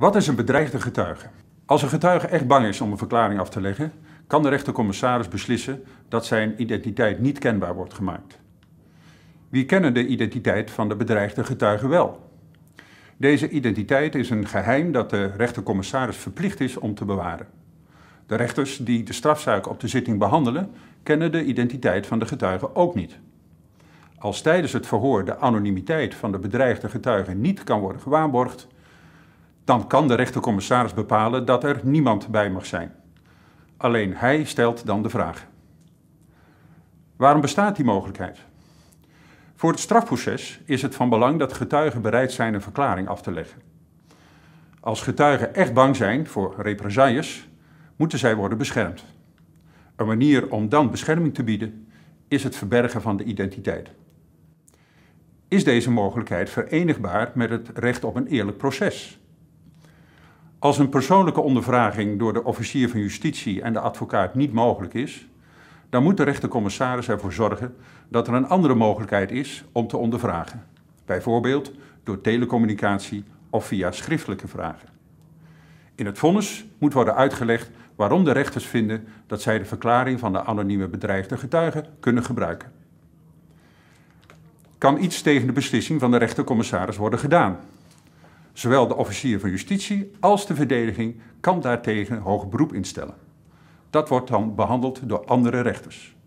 Wat is een bedreigde getuige? Als een getuige echt bang is om een verklaring af te leggen, kan de rechtercommissaris beslissen dat zijn identiteit niet kenbaar wordt gemaakt. Wie kennen de identiteit van de bedreigde getuige wel? Deze identiteit is een geheim dat de rechtercommissaris verplicht is om te bewaren. De rechters die de strafzaak op de zitting behandelen, kennen de identiteit van de getuige ook niet. Als tijdens het verhoor de anonimiteit van de bedreigde getuige niet kan worden gewaarborgd, dan kan de rechtercommissaris bepalen dat er niemand bij mag zijn. Alleen hij stelt dan de vraag. Waarom bestaat die mogelijkheid? Voor het strafproces is het van belang dat getuigen bereid zijn een verklaring af te leggen. Als getuigen echt bang zijn voor represailles, moeten zij worden beschermd. Een manier om dan bescherming te bieden is het verbergen van de identiteit. Is deze mogelijkheid verenigbaar met het recht op een eerlijk proces? Als een persoonlijke ondervraging door de officier van justitie en de advocaat niet mogelijk is, dan moet de rechtercommissaris ervoor zorgen dat er een andere mogelijkheid is om te ondervragen. Bijvoorbeeld door telecommunicatie of via schriftelijke vragen. In het vonnis moet worden uitgelegd waarom de rechters vinden dat zij de verklaring van de anonieme bedreigde getuigen kunnen gebruiken. Kan iets tegen de beslissing van de rechtercommissaris worden gedaan? Zowel de officier van justitie als de verdediging kan daartegen hoog beroep instellen. Dat wordt dan behandeld door andere rechters.